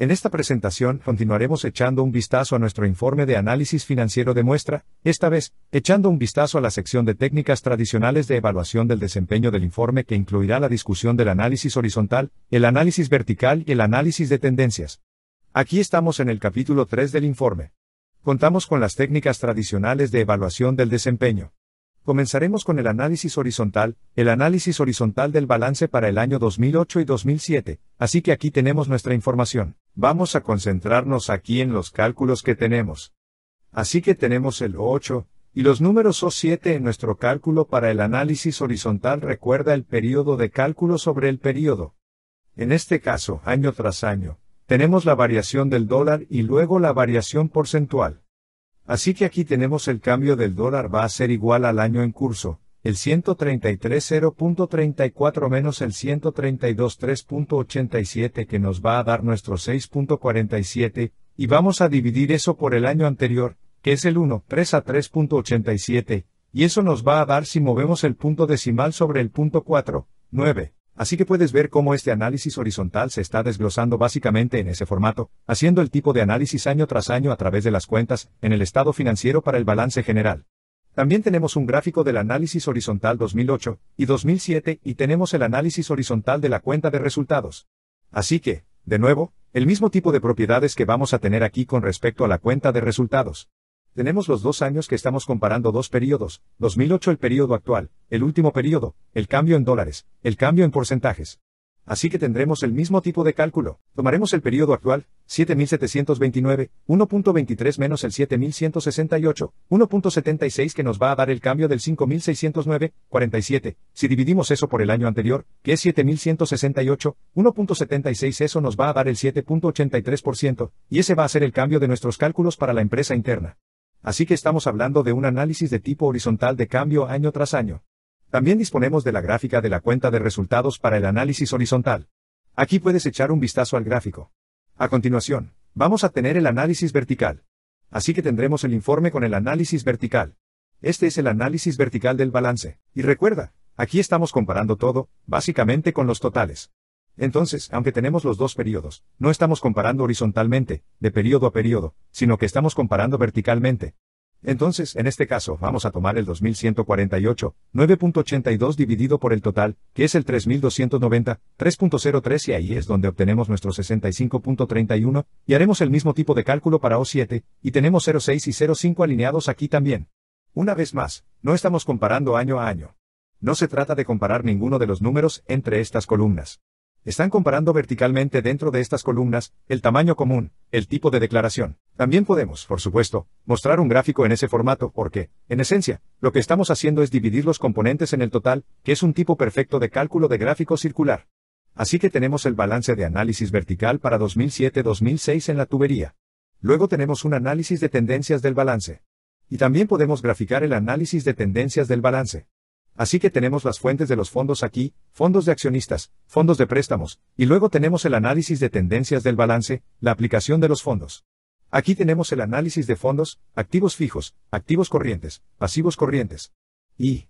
En esta presentación continuaremos echando un vistazo a nuestro informe de análisis financiero de muestra, esta vez, echando un vistazo a la sección de técnicas tradicionales de evaluación del desempeño del informe que incluirá la discusión del análisis horizontal, el análisis vertical y el análisis de tendencias. Aquí estamos en el capítulo 3 del informe. Contamos con las técnicas tradicionales de evaluación del desempeño. Comenzaremos con el análisis horizontal, el análisis horizontal del balance para el año 2008 y 2007, así que aquí tenemos nuestra información. Vamos a concentrarnos aquí en los cálculos que tenemos. Así que tenemos el 8, y los números O7 en nuestro cálculo para el análisis horizontal recuerda el periodo de cálculo sobre el periodo. En este caso, año tras año, tenemos la variación del dólar y luego la variación porcentual. Así que aquí tenemos el cambio del dólar va a ser igual al año en curso, el 133 0.34 menos el 132 3.87 que nos va a dar nuestro 6.47, y vamos a dividir eso por el año anterior, que es el 1, 3 a 3.87, y eso nos va a dar si movemos el punto decimal sobre el punto 4, 9. Así que puedes ver cómo este análisis horizontal se está desglosando básicamente en ese formato, haciendo el tipo de análisis año tras año a través de las cuentas, en el estado financiero para el balance general. También tenemos un gráfico del análisis horizontal 2008 y 2007 y tenemos el análisis horizontal de la cuenta de resultados. Así que, de nuevo, el mismo tipo de propiedades que vamos a tener aquí con respecto a la cuenta de resultados. Tenemos los dos años que estamos comparando dos periodos, 2008 el periodo actual, el último periodo, el cambio en dólares, el cambio en porcentajes. Así que tendremos el mismo tipo de cálculo. Tomaremos el periodo actual, 7729, 1.23 menos el 7168, 1.76 que nos va a dar el cambio del 5609, 47. Si dividimos eso por el año anterior, que es 7168, 1.76 eso nos va a dar el 7.83%, y ese va a ser el cambio de nuestros cálculos para la empresa interna. Así que estamos hablando de un análisis de tipo horizontal de cambio año tras año. También disponemos de la gráfica de la cuenta de resultados para el análisis horizontal. Aquí puedes echar un vistazo al gráfico. A continuación, vamos a tener el análisis vertical. Así que tendremos el informe con el análisis vertical. Este es el análisis vertical del balance. Y recuerda, aquí estamos comparando todo, básicamente con los totales. Entonces, aunque tenemos los dos periodos, no estamos comparando horizontalmente, de periodo a periodo, sino que estamos comparando verticalmente. Entonces, en este caso, vamos a tomar el 2148, 9.82 dividido por el total, que es el 3290, 3.03 y ahí es donde obtenemos nuestro 65.31, y haremos el mismo tipo de cálculo para O7, y tenemos 06 y 05 alineados aquí también. Una vez más, no estamos comparando año a año. No se trata de comparar ninguno de los números entre estas columnas. Están comparando verticalmente dentro de estas columnas, el tamaño común, el tipo de declaración. También podemos, por supuesto, mostrar un gráfico en ese formato porque, en esencia, lo que estamos haciendo es dividir los componentes en el total, que es un tipo perfecto de cálculo de gráfico circular. Así que tenemos el balance de análisis vertical para 2007-2006 en la tubería. Luego tenemos un análisis de tendencias del balance. Y también podemos graficar el análisis de tendencias del balance. Así que tenemos las fuentes de los fondos aquí, fondos de accionistas, fondos de préstamos, y luego tenemos el análisis de tendencias del balance, la aplicación de los fondos. Aquí tenemos el análisis de fondos, activos fijos, activos corrientes, pasivos corrientes. Y